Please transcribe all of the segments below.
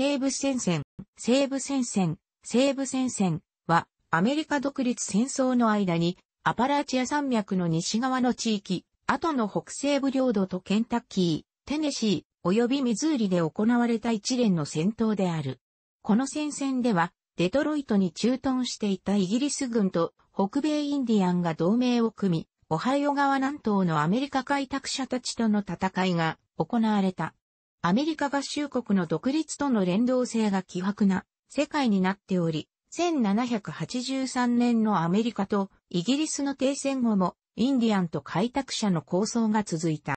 西部戦線、西部戦線、西部戦線は、アメリカ独立戦争の間に、アパラチア山脈の西側の地域、後の北西部領土とケンタッキー、テネシー、及びミズーリで行われた一連の戦闘である。この戦線では、デトロイトに駐屯していたイギリス軍と北米インディアンが同盟を組み、オハイオ川南東のアメリカ開拓者たちとの戦いが行われた。アメリカ合衆国の独立との連動性が希薄な世界になっており、1783年のアメリカとイギリスの停戦後もインディアンと開拓者の構想が続いた。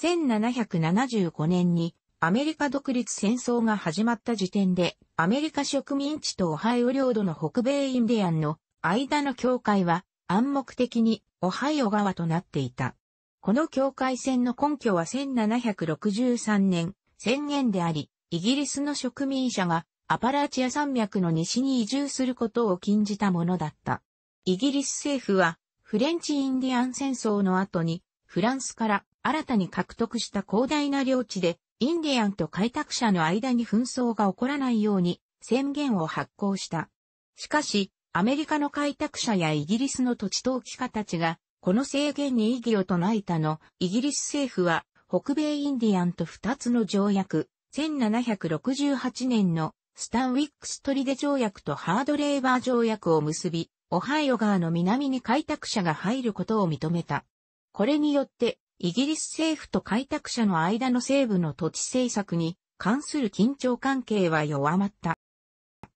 1775年にアメリカ独立戦争が始まった時点でアメリカ植民地とオハイオ領土の北米インディアンの間の境界は暗黙的にオハイオ川となっていた。この境界線の根拠は1763年宣言であり、イギリスの植民者がアパラチア山脈の西に移住することを禁じたものだった。イギリス政府はフレンチインディアン戦争の後にフランスから新たに獲得した広大な領地でインディアンと開拓者の間に紛争が起こらないように宣言を発行した。しかし、アメリカの開拓者やイギリスの土地投機家たちがこの制限に異議を唱えたの、イギリス政府は、北米インディアンと2つの条約、1768年のスタンウィックストリデ条約とハードレーバー条約を結び、オハイオ川の南に開拓者が入ることを認めた。これによって、イギリス政府と開拓者の間の西部の土地政策に関する緊張関係は弱まった。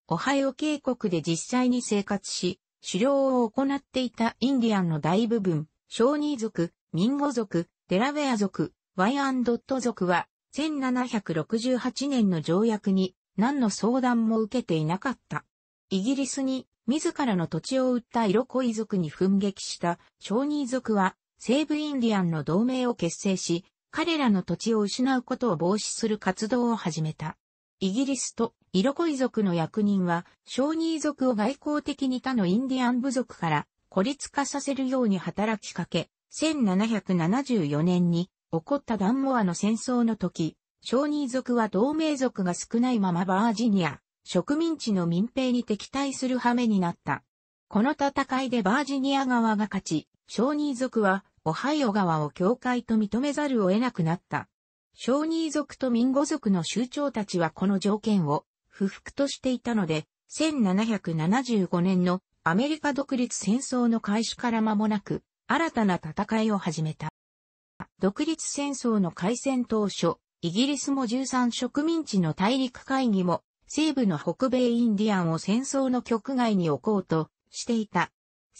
オハイオ渓谷で実際に生活し、狩猟を行っていたインディアンの大部分、小児族、ミンゴ族、デラウェア族、ワイアンドット族は、1768年の条約に何の相談も受けていなかった。イギリスに自らの土地を売ったイロコイ族に奮撃した小児族は西部インディアンの同盟を結成し、彼らの土地を失うことを防止する活動を始めた。イギリスと色恋族の役人は、小児族を外交的に他のインディアン部族から孤立化させるように働きかけ、1774年に起こったダンモアの戦争の時、小児族は同盟族が少ないままバージニア、植民地の民兵に敵対する羽目になった。この戦いでバージニア側が勝ち、小児族はオハイオ側を境界と認めざるを得なくなった。小児族と民語族の酋長たちはこの条件を不服としていたので、1775年のアメリカ独立戦争の開始から間もなく、新たな戦いを始めた。独立戦争の開戦当初、イギリスも13植民地の大陸会議も、西部の北米インディアンを戦争の局外に置こうとしていた。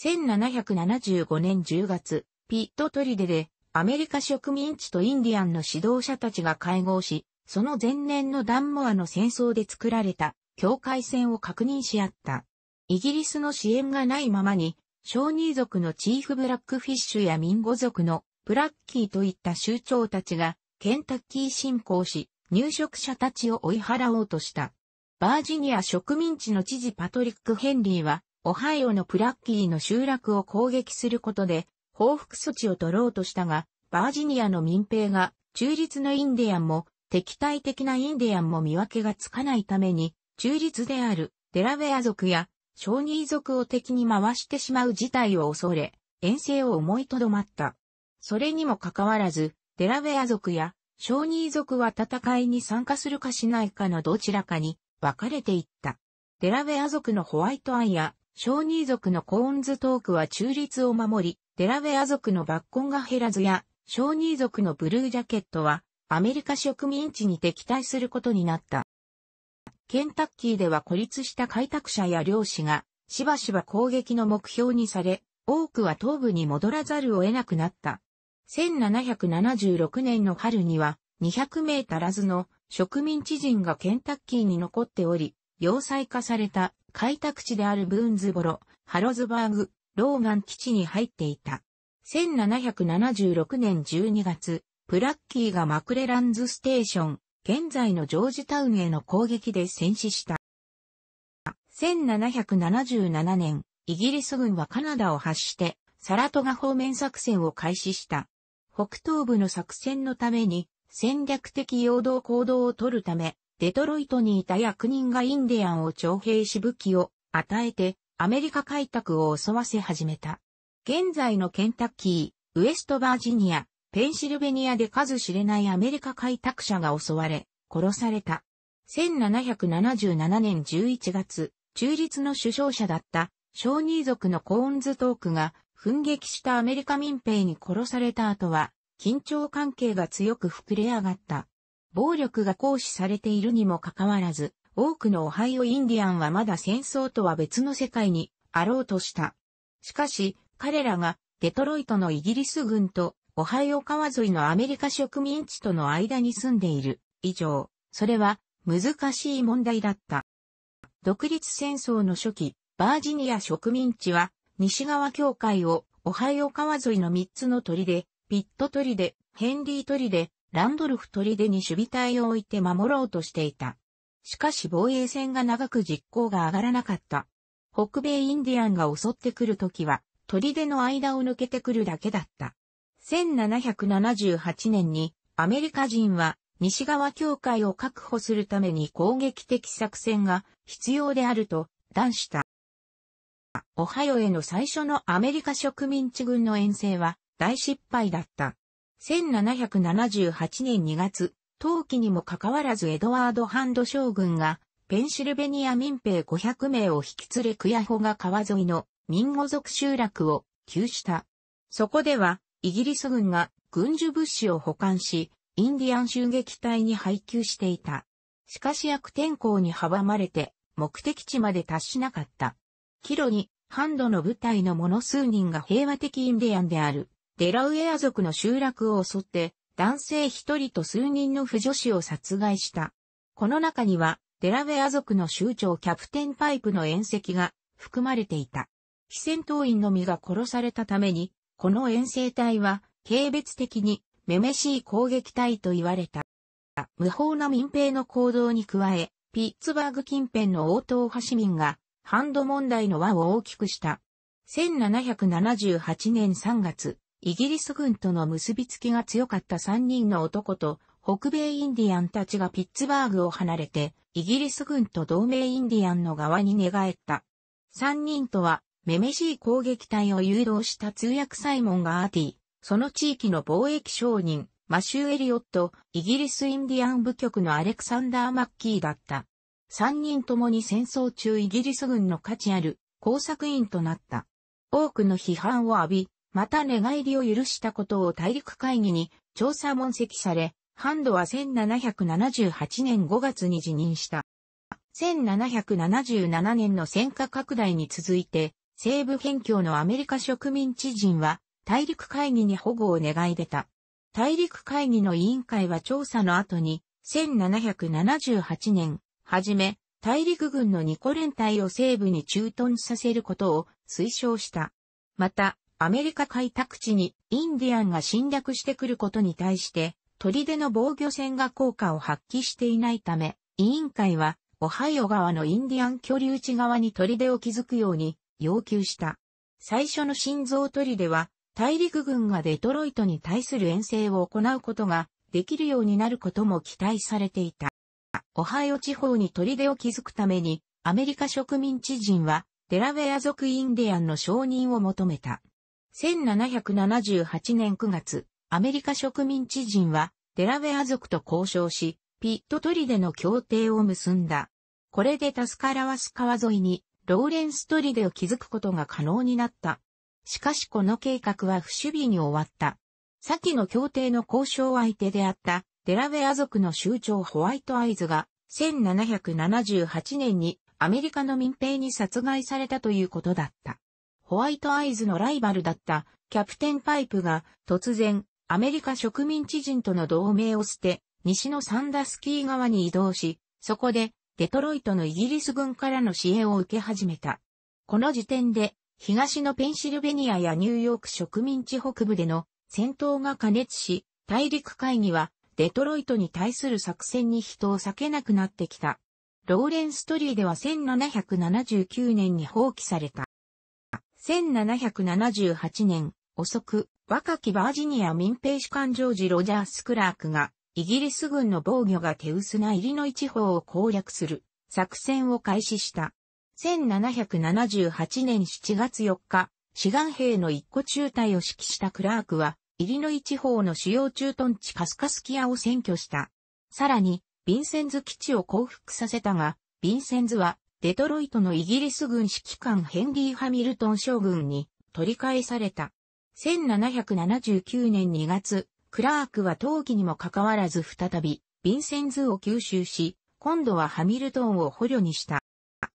1775年10月、ピットトリデで、アメリカ植民地とインディアンの指導者たちが会合し、その前年のダンモアの戦争で作られた境界線を確認し合った。イギリスの支援がないままに、小児族のチーフブラックフィッシュやミンゴ族のブラッキーといった州長たちがケンタッキー侵攻し、入植者たちを追い払おうとした。バージニア植民地の知事パトリック・ヘンリーは、オハイオのプラッキーの集落を攻撃することで、報復措置を取ろうとしたが、バージニアの民兵が中立のインディアンも敵対的なインディアンも見分けがつかないために、中立であるデラウェア族や小ニー族を敵に回してしまう事態を恐れ、遠征を思いとどまった。それにもかかわらず、デラウェア族や小ニー族は戦いに参加するかしないかのどちらかに分かれていった。デラウェア族のホワイトアイや小ニー族のコーンズトークは中立を守り、デラウェア族のバッコンガヘラズや小ニー族のブルージャケットはアメリカ植民地に敵対することになった。ケンタッキーでは孤立した開拓者や漁師が、しばしば攻撃の目標にされ、多くは東部に戻らざるを得なくなった。1776年の春には、200名足らずの植民地人がケンタッキーに残っており、要塞化された開拓地であるブーンズボロ、ハロズバーグ、ローガン基地に入っていた。1776年12月、プラッキーがマクレランズステーション、現在のジョージタウンへの攻撃で戦死した。1777年、イギリス軍はカナダを発して、サラトガ方面作戦を開始した。北東部の作戦のために、戦略的陽動行動を取るため、デトロイトにいた役人がインディアンを徴兵し武器を与えて、アメリカ開拓を襲わせ始めた。現在のケンタッキー、ウエストバージニア、ペンシルベニアで数知れないアメリカ開拓者が襲われ、殺された。1777年11月、中立の首相者だった小児族のコーンズトークが奮撃したアメリカ民兵に殺された後は、緊張関係が強く膨れ上がった。暴力が行使されているにもかかわらず、多くのオハイオインディアンはまだ戦争とは別の世界にあろうとした。しかし、彼らがデトロイトのイギリス軍とオハイオ川沿いのアメリカ植民地との間に住んでいる以上、それは難しい問題だった。独立戦争の初期、バージニア植民地は西側境界をオハイオ川沿いの3つの砦、ピット砦、ヘンリー砦、ランドルフ砦に守備隊を置いて守ろうとしていた。しかし防衛戦が長く実行が上がらなかった。北米インディアンが襲ってくるときは、砦の間を抜けてくるだけだった。1778年にアメリカ人は西側境界を確保するために攻撃的作戦が必要であると断した。オハヨへの最初のアメリカ植民地軍の遠征は大失敗だった。1778年2月、冬季にもかかわらずエドワード・ハンド将軍がペンシルベニア民兵500名を引き連れクヤホが川沿いの民語族集落を急した。そこではイギリス軍が軍需物資を保管し、インディアン襲撃隊に配給していた。しかし悪天候に阻まれて、目的地まで達しなかった。キロに、ハンドの部隊のもの数人が平和的インディアンである、デラウェア族の集落を襲って、男性一人と数人の婦女子を殺害した。この中には、デラウェア族の州長キャプテンパイプの宴席が含まれていた。非戦闘員の身が殺されたために、この遠征隊は、軽蔑的に、めめしい攻撃隊と言われた。無法な民兵の行動に加え、ピッツバーグ近辺の応答派市民が、ハンド問題の輪を大きくした。1778年3月、イギリス軍との結びつきが強かった3人の男と、北米インディアンたちがピッツバーグを離れて、イギリス軍と同盟インディアンの側に寝返った。3人とは、めめしい攻撃隊を誘導した通訳サイモンがアーティ、その地域の貿易商人、マシュー・エリオット、イギリスインディアン部局のアレクサンダー・マッキーだった。三人ともに戦争中イギリス軍の価値ある工作員となった。多くの批判を浴び、また寝返りを許したことを大陸会議に調査問責され、ハンドは1778年5月に辞任した。1777年の戦火拡大に続いて、西部辺境のアメリカ植民地人は、大陸会議に保護を願い出た。大陸会議の委員会は調査の後に、1778年、はじめ、大陸軍のニコ連隊を西部に駐屯させることを推奨した。また、アメリカ開拓地にインディアンが侵略してくることに対して、砦の防御線が効果を発揮していないため、委員会は、オハイオ川のインディアン居留地側に砦を築くように要求した。最初の心臓砦は、大陸軍がデトロイトに対する遠征を行うことができるようになることも期待されていた。オハイオ地方に砦を築くために、アメリカ植民地人は、デラウェア族インディアンの承認を求めた。1778年9月、アメリカ植民地人は、デラウェア族と交渉し、ピット砦の協定を結んだ。これでタスカラワス川沿いに、ローレンストリデを築くことが可能になった。しかしこの計画は不守備に終わった。先の協定の交渉相手であった、デラウェア族の州長ホワイトアイズが、1778年にアメリカの民兵に殺害されたということだった。ホワイトアイズのライバルだったキャプテンパイプが突然アメリカ植民地人との同盟を捨て西のサンダスキー側に移動し、そこでデトロイトのイギリス軍からの支援を受け始めた。この時点で、東のペンシルベニアやニューヨーク植民地北部での戦闘が加熱し、大陸会議はデトロイトに対する作戦に人を避けなくなってきた。ローレンストリーでは1779年に放棄された。1778年、遅く、若きバージニア民兵士官ジョージ・ロジャース・クラークがイギリス軍の防御が手薄なイリノイ地方を攻略する作戦を開始した。1778年7月4日、志願兵の一個中隊を指揮したクラークは、イリノイ地方の主要駐屯地カスカスキアを占拠した。さらに、ヴィンセンズ基地を降伏させたが、ヴィンセンズは、デトロイトのイギリス軍指揮官ヘンリー・ハミルトン将軍に取り返された。1779年2月、クラークは陶器にもかかわらず再び、ヴィンセンズを吸収し、今度はハミルトンを捕虜にした。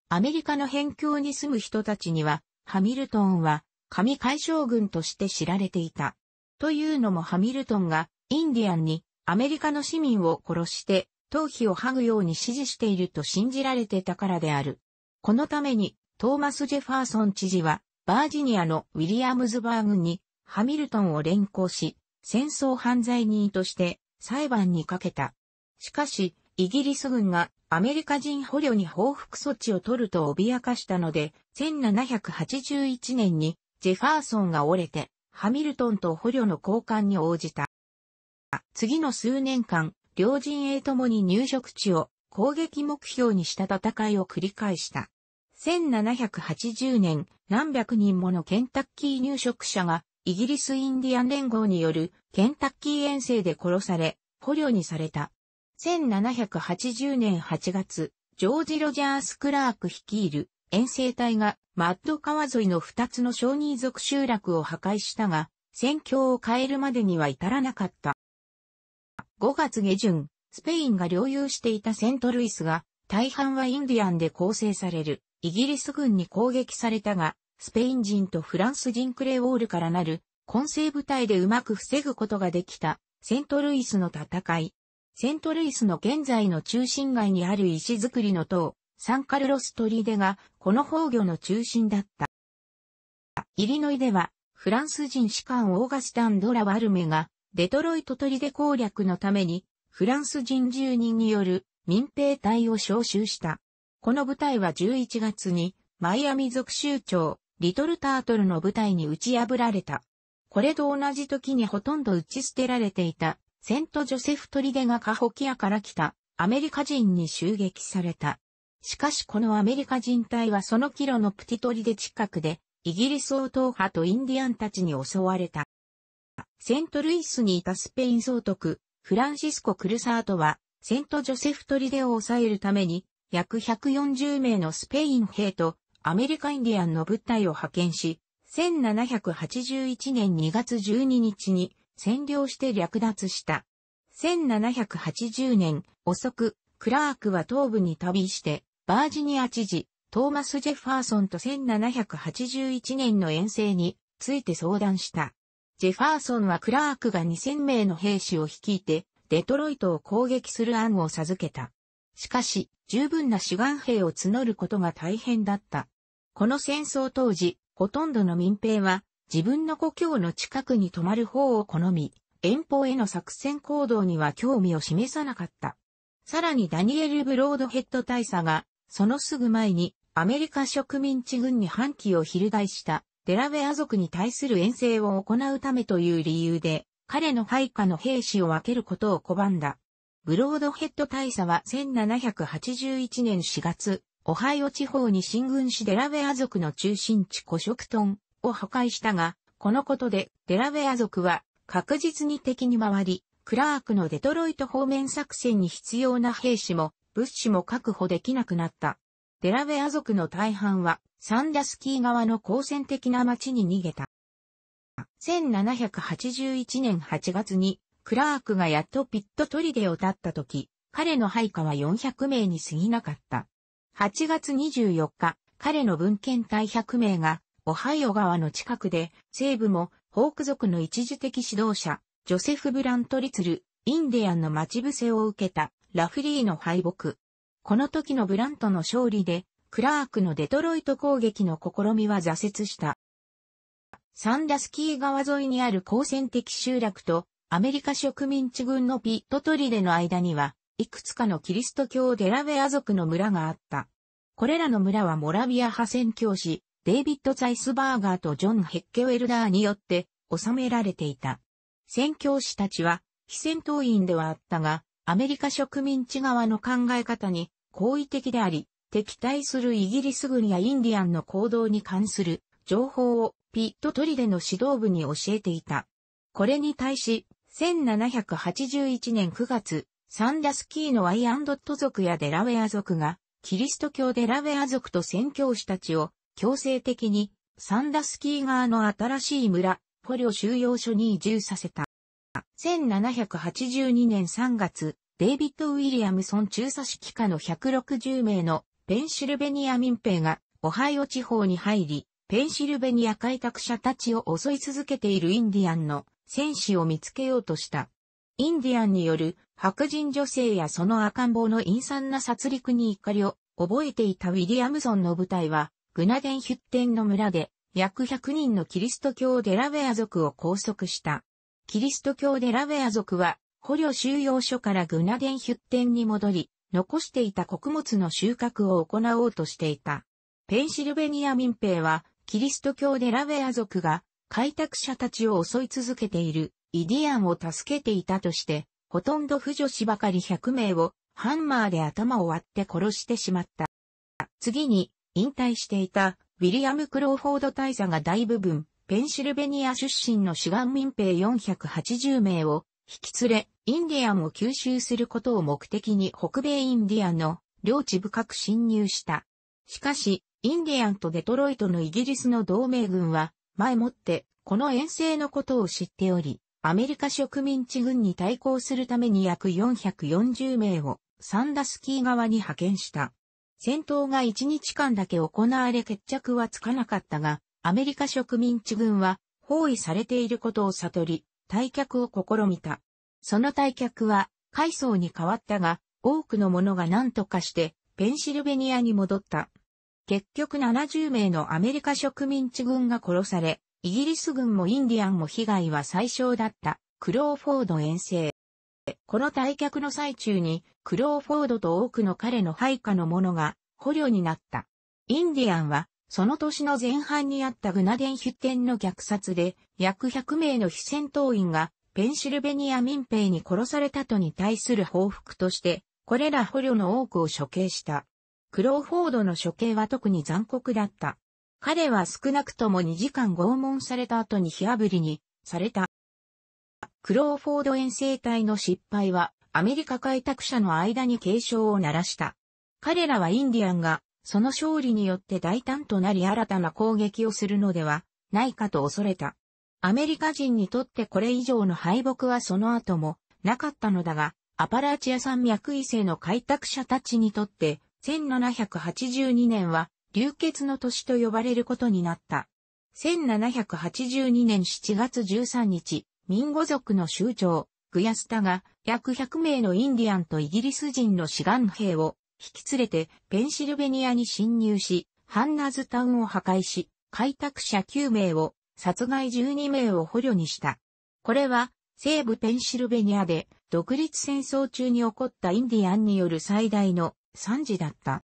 アメリカの辺境に住む人たちには、ハミルトンは、神海将軍として知られていた。というのもハミルトンが、インディアンに、アメリカの市民を殺して、頭皮を剥ぐように指示していると信じられてたからである。このために、トーマス・ジェファーソン知事は、バージニアのウィリアムズバーグに、ハミルトンを連行し、戦争犯罪人として裁判にかけた。しかし、イギリス軍がアメリカ人捕虜に報復措置を取ると脅かしたので、1781年にジェファーソンが折れて、ハミルトンと捕虜の交換に応じた。次の数年間、両陣営ともに入植地を攻撃目標にした戦いを繰り返した。1780年、何百人ものケンタッキー入植者がイギリスインディアン連合によるケンタッキー遠征で殺され、捕虜にされた。1780年8月、ジョージ・ロジャース・クラーク率いる遠征隊がマッド川沿いの2つの小人族集落を破壊したが、戦況を変えるまでには至らなかった。5月下旬、スペインが領有していたセントルイスが、大半はインディアンで構成されるイギリス軍に攻撃されたが、スペイン人とフランス人クレオールからなる混成部隊でうまく防ぐことができたセントルイスの戦い。セントルイスの現在の中心街にある石造りの塔、サンカルロストリデがこの宝魚の中心だった。イリノイではフランス人士官オーガスタン・ドラ・ワルメがデトロイト砦で攻略のためにフランス人住人による民兵隊を招集した。この部隊は11月にマイアミ族州長リトルタートルの部隊に打ち破られた。これと同じ時にほとんど打ち捨てられていた、セント・ジョセフ・トリデがカホキアから来た、アメリカ人に襲撃された。しかしこのアメリカ人隊はそのキロのプティトリデ近くで、イギリス王党派とインディアンたちに襲われた。セントルイスにいたスペイン総督、フランシスコ・クルサートは、セント・ジョセフ・トリデを抑えるために、約140名のスペイン兵とアメリカインディアンの部隊を派遣し、1781年2月12日に占領して略奪した。1780年遅く、クラークは東部に旅して、バージニア知事、トーマス・ジェファーソンと1781年の遠征について相談した。ジェファーソンはクラークが2000名の兵士を率いて、デトロイトを攻撃する案を授けた。しかし、十分な志願兵を募ることが大変だった。この戦争当時、ほとんどの民兵は自分の故郷の近くに泊まる方を好み、遠方への作戦行動には興味を示さなかった。さらにダニエル・ブロードヘッド大佐が、そのすぐ前にアメリカ植民地軍に反旗を翻したデラウェア族に対する遠征を行うためという理由で、彼の配下の兵士を分けることを拒んだ。ブロードヘッド大佐は1781年4月、オハイオ地方に進軍しデラウェア族の中心地コショクトンを破壊したが、このことでデラウェア族は確実に敵に回り、クラークのデトロイト方面作戦に必要な兵士も物資も確保できなくなった。デラウェア族の大半はサンダスキー側の高戦的な町に逃げた。1781年8月にクラークがやっとピット砦を立った時、彼の配下は400名に過ぎなかった。8月24日、彼の文献隊100名が、オハイオ川の近くで、西部も、ホーク族の一時的指導者、ジョセフ・ブラント・リツル、インディアンの待ち伏せを受けた、ラフリーの敗北。この時のブラントの勝利で、クラークのデトロイト攻撃の試みは挫折した。サンダスキー川沿いにある高戦的集落とアメリカ植民地軍のピットトリデの間には、いくつかのキリスト教デラウェア族の村があった。これらの村はモラビア派宣教師、デイビッド・ザイスバーガーとジョン・ヘッケウェルダーによって収められていた。宣教師たちは、非戦闘員ではあったが、アメリカ植民地側の考え方に好意的であり、敵対するイギリス軍やインディアンの行動に関する情報をピットトリデの指導部に教えていた。これに対し、1781年9月、サンダスキーのワイアンドット族やデラウェア族が、キリスト教デラウェア族と宣教師たちを強制的にサンダスキー側の新しい村、捕虜収容所に移住させた。1782年3月、デイビッド・ウィリアムソン中佐指揮下の160名のペンシルベニア民兵がオハイオ地方に入り、ペンシルベニア開拓者たちを襲い続けているインディアンの戦士を見つけようとした。インディアンによる白人女性やその赤ん坊の陰惨な殺戮に怒りを覚えていたウィリアムソンの部隊は、グナデンヒュッテンの村で、約100人のキリスト教デラウェア族を拘束した。キリスト教デラウェア族は、捕虜収容所からグナデンヒュッテンに戻り、残していた穀物の収穫を行おうとしていた。ペンシルベニア民兵は、キリスト教デラウェア族が開拓者たちを襲い続けているイディアンを助けていたとして、ほとんど婦女子ばかり100名をハンマーで頭を割って殺してしまった。次に、引退していたウィリアム・クローフォード大佐が大部分、ペンシルベニア出身の志願民兵480名を引き連れ、インディアンを吸収することを目的に北米インディアンの領地深く侵入した。しかし、インディアンとデトロイトのイギリスの同盟軍は前もってこの遠征のことを知っており、アメリカ植民地軍に対抗するために約440名をサンダスキー側に派遣した。戦闘が1日間だけ行われ決着はつかなかったが、アメリカ植民地軍は包囲されていることを悟り、退却を試みた。その退却は、海藻に変わったが、多くの者が何とかして、ペンシルベニアに戻った。結局70名のアメリカ植民地軍が殺され、イギリス軍もインディアンも被害は最小だったクローフォード遠征。この退却の最中にクローフォードと多くの彼の配下の者が捕虜になった。インディアンはその年の前半にあったグナデンヒュッテンの虐殺で約100名の非戦闘員がペンシルベニア民兵に殺されたとに対する報復としてこれら捕虜の多くを処刑した。クローフォードの処刑は特に残酷だった。彼は少なくとも2時間拷問された後に火炙りにされた。クローフォード遠征隊の失敗はアメリカ開拓者の間に警鐘を鳴らした。彼らはインディアンがその勝利によって大胆となり新たな攻撃をするのではないかと恐れた。アメリカ人にとってこれ以上の敗北はその後もなかったのだが、アパラチア山脈異性の開拓者たちにとって1782年は流血の年と呼ばれることになった。1782年7月13日、民語族の州長、グヤスタが約100名のインディアンとイギリス人の志願兵を引き連れてペンシルベニアに侵入し、ハンナズタウンを破壊し、開拓者9名を殺害12名を捕虜にした。これは西部ペンシルベニアで独立戦争中に起こったインディアンによる最大の三時だった。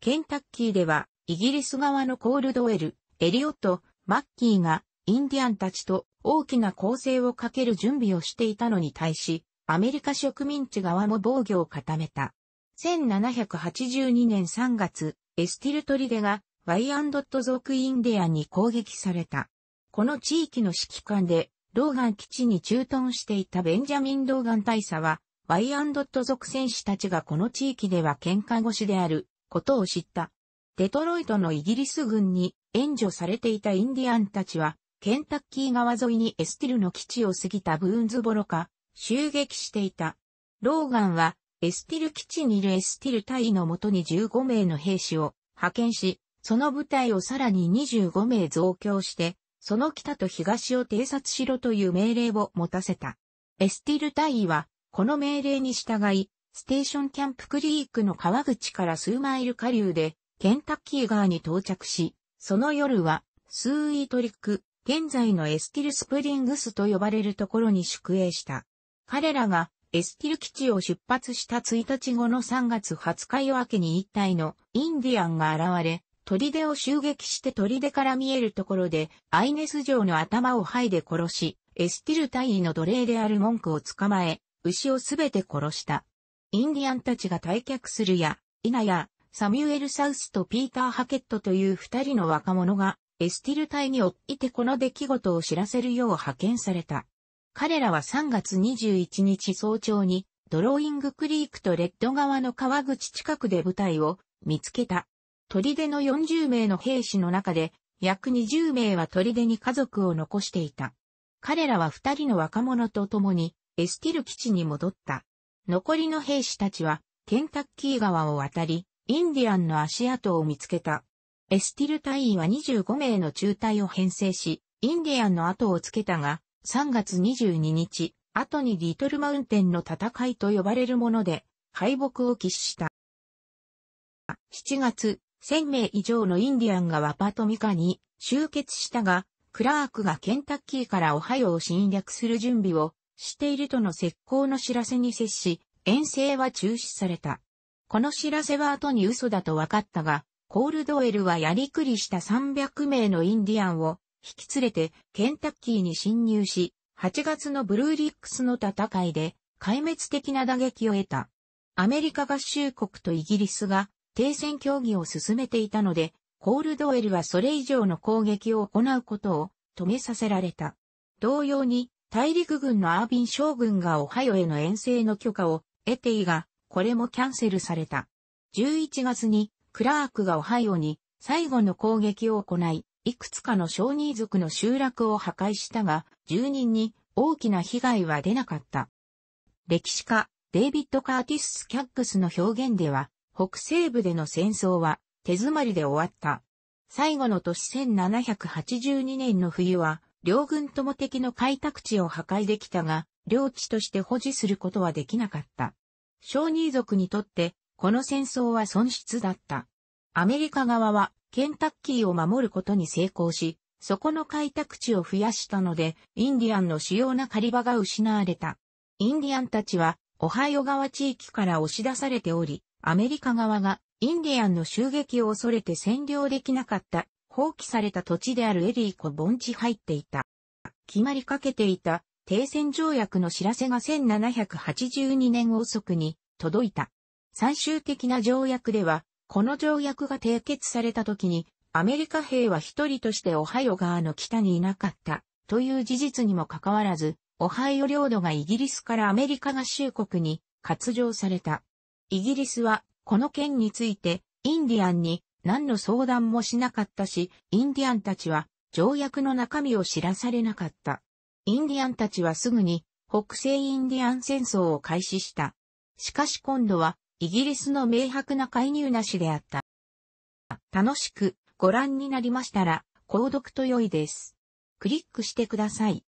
ケンタッキーでは、イギリス側のコールドウェル、エリオット、マッキーが、インディアンたちと大きな攻勢をかける準備をしていたのに対し、アメリカ植民地側も防御を固めた。1782年3月、エスティルトリデがワイアンドット族インディアンに攻撃された。この地域の指揮官で、ローガン基地に駐屯していたベンジャミン・ローガン大佐は、ワイアンドット族戦士たちがこの地域では喧嘩越しであることを知った。デトロイトのイギリス軍に援助されていたインディアンたちは、ケンタッキー川沿いにエスティルの基地を過ぎたブーンズボロか、襲撃していた。ローガンは、エスティル基地にいるエスティル隊のもとに15名の兵士を派遣し、その部隊をさらに25名増強して、その北と東を偵察しろという命令を持たせた。エスティル隊はこの命令に従い、ステーションキャンプクリークの川口から数マイル下流で、ケンタッキー川に到着し、その夜は、スーイトリック、現在のエスティルスプリングスと呼ばれるところに宿営した。彼らがエスティル基地を出発した1日後の3月20日夜明けに一体のインディアンが現れ、砦を襲撃して砦から見えるところでアイネス城の頭を剥いで殺し、エスティル大尉の奴隷である文句を捕まえ、牛をすべて殺した。インディアンたちが退却するや、イナや、サミュエル・サウスとピーター・ハケットという二人の若者が、エスティル隊に追ってこの出来事を知らせるよう派遣された。彼らは3月21日早朝に、ドローイングクリークとレッド川の川口近くで部隊を見つけた。砦の40名の兵士の中で、約20名は砦に家族を残していた。彼らは二人の若者と共に、エスティル基地に戻った。残りの兵士たちは、ケンタッキー川を渡り、インディアンの足跡を見つけた。エスティル隊員は25名の中隊を編成し、インディアンの後をつけたが、3月22日、後にリトルマウンテンの戦いと呼ばれるもので、敗北を喫した。7月、1000名以上のインディアンがワパトミカに集結したが、クラークがケンタッキーからオハイオを侵略する準備をしているとの石膏の知らせに接し、遠征は中止された。この知らせは後に嘘だと分かったが、コールドウェルはやりくりした300名のインディアンを引き連れてケンタッキーに侵入し、8月のブルーリックスの戦いで壊滅的な打撃を得た。アメリカ合衆国とイギリスが停戦協議を進めていたので、コールドウェルはそれ以上の攻撃を行うことを止めさせられた。同様に、大陸軍のアービン将軍がオハイオへの遠征の許可を得ていが、これもキャンセルされた。11月に、クラークがオハイオに最後の攻撃を行い、いくつかの小人族の集落を破壊したが、住人に大きな被害は出なかった。歴史家、デイビッド・カーティス・キャックスの表現では、北西部での戦争は手詰まりで終わった。最後の年1782年の冬は、両軍とも敵の開拓地を破壊できたが、領地として保持することはできなかった。小人族にとって、この戦争は損失だった。アメリカ側は、ケンタッキーを守ることに成功し、そこの開拓地を増やしたので、インディアンの主要な狩り場が失われた。インディアンたちは、オハイオ川地域から押し出されており、アメリカ側がインディアンの襲撃を恐れて占領できなかった放棄された土地であるエリーコ盆地入っていた。決まりかけていた停戦条約の知らせが1782年遅くに届いた。最終的な条約では、この条約が締結された時に、アメリカ兵は一人としてオハイオ側の北にいなかった、という事実にもかかわらず、オハイオ領土がイギリスからアメリカ合衆国に割譲された。イギリスは、この件について、インディアンに何の相談もしなかったし、インディアンたちは条約の中身を知らされなかった。インディアンたちはすぐに北西インディアン戦争を開始した。しかし今度はイギリスの明白な介入なしであった。楽しくご覧になりましたら、購読と良いです。クリックしてください。